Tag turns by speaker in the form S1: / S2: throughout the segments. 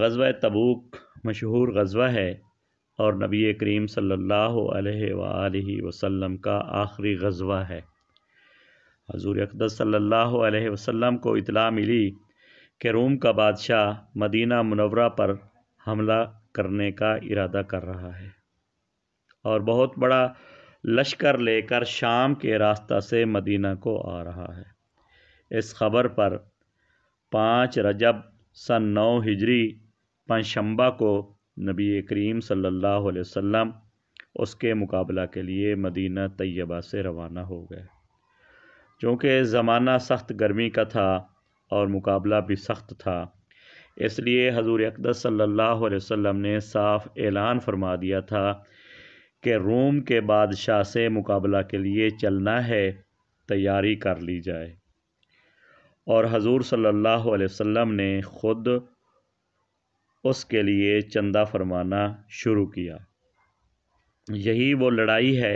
S1: गज़वा तबूक मशहूर गज़वा है और नबी करीम सल्लल्लाहु अलैहि वसल्लम का आखिरी गज़वा है हजूर अकदर सल्लल्लाहु अलैहि वसल्लम को इतला मिली कि रोम का बादशाह मदीना मुनवरा पर हमला करने का इरादा कर रहा है और बहुत बड़ा लश्कर लेकर शाम के रास्ता से मदीना को आ रहा है इस खबर पर पाँच रजब सन नौ हिजरी पंजशंबा को नबी करीम सल्लल्लाहु अलैहि वसल्लम उसके मुकाबला के लिए मदीना तैयबा से रवाना हो गए चूँकि ज़माना सख्त गर्मी का था और मुकाबला भी सख्त था इसलिए हजूर अकदस सल्लल्लाहु अलैहि वसल्लम ने साफ ऐलान फरमा दिया था कि रोम के बादशाह से मुकाबला के लिए चलना है तैयारी कर ली जाए और हजूर सल्लल्लाहु अलैहि वसल्लम ने ख़ुद उसके लिए चंदा फरमाना शुरू किया यही वो लड़ाई है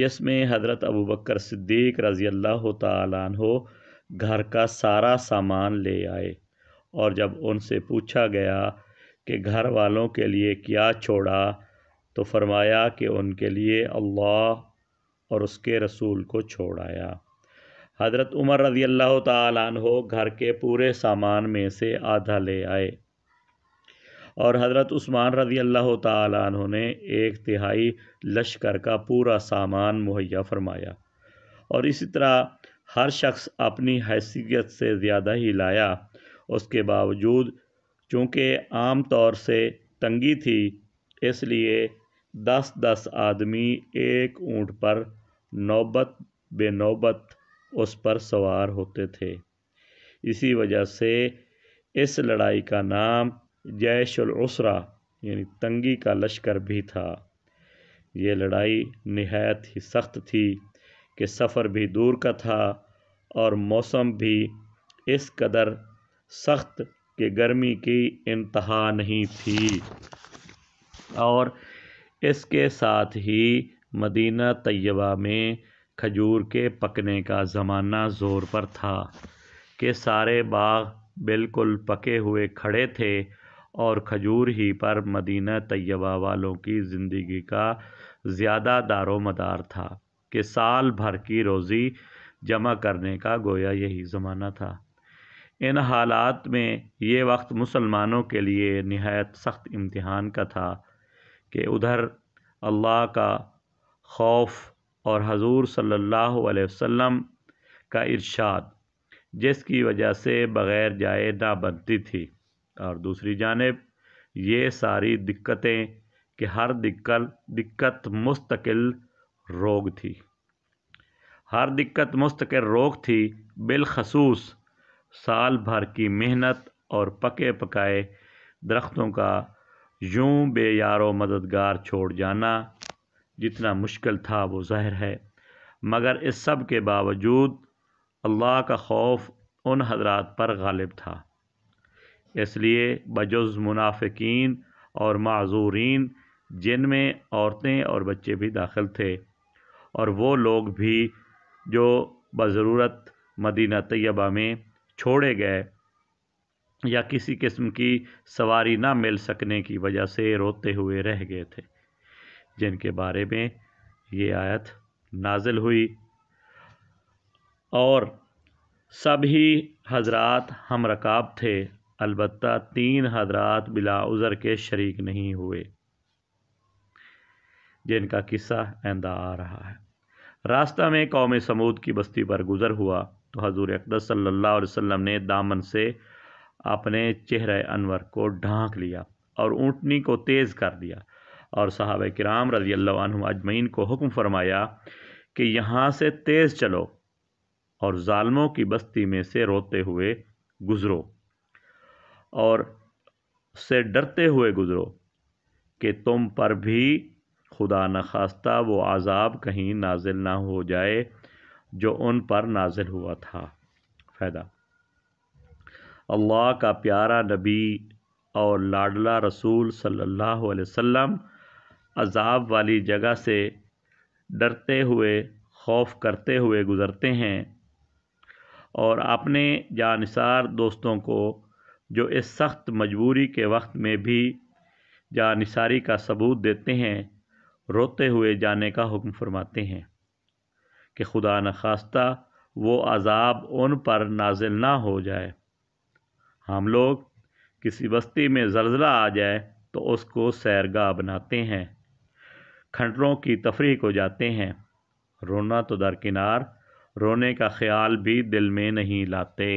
S1: जिसमें हज़रत अबू बकर सिद्दीक रज़ी अल्लाह हो घर का सारा सामान ले आए और जब उनसे पूछा गया कि घर वालों के लिए क्या छोड़ा तो फरमाया कि उनके लिए अल्लाह और उसके रसूल को छोड़ाया हज़रत उमर रज़ी अल्लाह हो घर के पूरे सामान में से आधा ले आए और हज़रत उस्मान रज़ी अल्लाह तु ने एक तिहाई लश्कर का पूरा सामान मुहैया फरमाया और इसी तरह हर शख्स अपनी हैसियत से ज़्यादा ही लाया उसके बावजूद चूँकि आम तौर से तंगी थी इसलिए दस दस आदमी एक ऊँट पर नौबत बेनौबत उस पर सवार होते थे इसी वजह से इस लड़ाई का नाम उसरा यानी तंगी का लश्कर भी था ये लड़ाई नहायत ही सख्त थी कि सफ़र भी दूर का था और मौसम भी इस कदर सख्त कि गर्मी की इंतहा नहीं थी और इसके साथ ही मदीना तयबा में खजूर के पकने का ज़माना ज़ोर पर था कि सारे बाग बिल्कुल पके हुए खड़े थे और खजूर ही पर मदीना तैयबा वालों की ज़िंदगी का ज़्यादा दारो मदार था कि साल भर की रोज़ी जमा करने का गोया यही ज़माना था इन हालात में ये वक्त मुसलमानों के लिए नहायत सख्त इम्तहान का था कि उधर अल्लाह का खौफ और हजूर सल्लल्लाहु अलैहि वसल्लम का इरशाद जिसकी वजह से बग़ैर जाए ना बनती थी और दूसरी जानब ये सारी दिक्कतें कि हर दिक्कत दिक्कत मुस्तकिल रोग थी हर दिक्कत मुस्तकिल रोग थी बिलखसूस साल भर की मेहनत और पके पकाए दरख्तों का यूं यारो मददगार छोड़ जाना जितना मुश्किल था वो ज़ाहिर है मगर इस सब के बावजूद अल्लाह का खौफ उन हजरात पर गालिब था इसलिए बजुज़ मुनाफिकीन और माजूरीन जिनमें औरतें और बच्चे भी दाखिल थे और वो लोग भी जो बज़रूरत मदीना तैयबा में छोड़े गए या किसी किस्म की सवारी ना मिल सकने की वजह से रोते हुए रह गए थे जिनके बारे में ये आयत नाजिल हुई और सभी हजरात हम रकाब थे अलबत् तीन हजरात बिला उज़र के शरीक नहीं हुए जिनका किस्सा आंदा आ रहा है रास्ता में कौम समूद की बस्ती पर गुज़र हुआ तो हजूर अकदस सल्ला अलैहि ने दामन से अपने चेहरे अनवर को ढांक लिया और ऊँटनी को तेज़ कर दिया और साहब कराम रजी अल्लाह अजमैन को हुक्म फरमाया कि यहाँ से तेज़ चलो और ालमों की बस्ती में से रोते हुए गुज़रो और से डरते हुए गुज़रो कि तुम पर भी खुदा न खास्ता वो आज़ाब कहीं नाजिल ना हो जाए जो उन पर नाजिल हुआ था फ़ायदा अल्लाह का प्यारा नबी और लाडला रसूल सल्लल्लाहु अलैहि वसल्लम अजाब वाली जगह से डरते हुए खौफ करते हुए गुज़रते हैं और अपने जानसार दोस्तों को जो इस सख्त मजबूरी के वक्त में भी जानिसारी का सबूत देते हैं रोते हुए जाने का हुक्म फरमाते हैं कि खुदा न खास्ता वो अजाब उन पर नाजिल ना हो जाए हम लोग किसी बस्ती में जलजला आ जाए तो उसको सैरगाह बनाते हैं खंडरों की तफरी को जाते हैं रोना तो दरकिनार रोने का ख्याल भी दिल में नहीं लाते